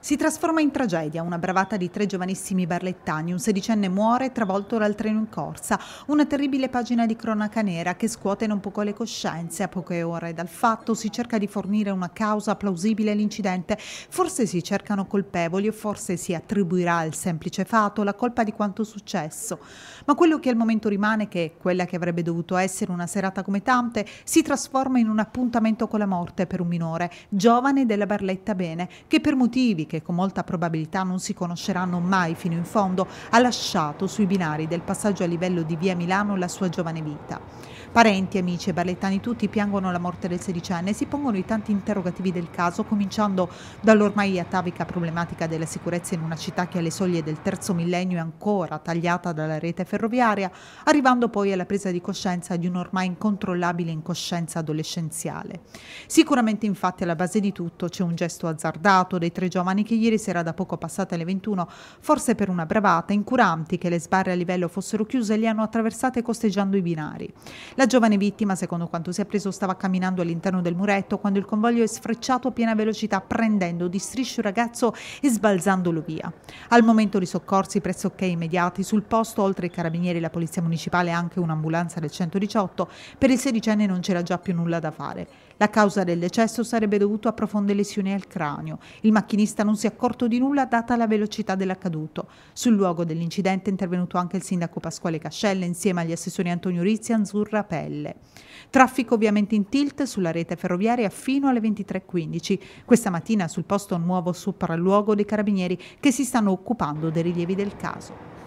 Si trasforma in tragedia una bravata di tre giovanissimi barlettani. Un sedicenne muore travolto dal treno in corsa. Una terribile pagina di cronaca nera che scuote non poco le coscienze. A poche ore dal fatto si cerca di fornire una causa plausibile all'incidente. Forse si cercano colpevoli o forse si attribuirà al semplice fato la colpa di quanto successo. Ma quello che al momento rimane che quella che avrebbe dovuto essere una serata come tante si trasforma in un appuntamento con la morte per un minore, giovane della Barletta Bene, che per motivi che con molta probabilità non si conosceranno mai fino in fondo, ha lasciato sui binari del passaggio a livello di via Milano la sua giovane vita. Parenti, amici e barlettani tutti piangono la morte del sedicenne e si pongono i tanti interrogativi del caso, cominciando dall'ormai atavica problematica della sicurezza in una città che alle soglie del terzo millennio è ancora tagliata dalla rete ferroviaria, arrivando poi alla presa di coscienza di un'ormai incontrollabile incoscienza adolescenziale. Sicuramente infatti alla base di tutto c'è un gesto azzardato dei tre giovani che ieri sera da poco passate le 21, forse per una bravata, incuranti che le sbarre a livello fossero chiuse, li hanno attraversate costeggiando i binari. La giovane vittima, secondo quanto si è preso, stava camminando all'interno del muretto quando il convoglio è sfrecciato a piena velocità prendendo di striscio il ragazzo e sbalzandolo via. Al momento di soccorsi pressoché immediati sul posto, oltre ai carabinieri e la polizia municipale, anche un'ambulanza del 118, per il sedicenne non c'era già più nulla da fare. La causa del decesso sarebbe dovuta a profonde lesioni al cranio. Il macchinista non si è accorto di nulla data la velocità dell'accaduto. Sul luogo dell'incidente è intervenuto anche il sindaco Pasquale Cascella insieme agli assessori Antonio Rizzi, Anzurra, pelle. Traffico ovviamente in tilt sulla rete ferroviaria fino alle 23.15. Questa mattina sul posto un nuovo sopralluogo dei carabinieri che si stanno occupando dei rilievi del caso.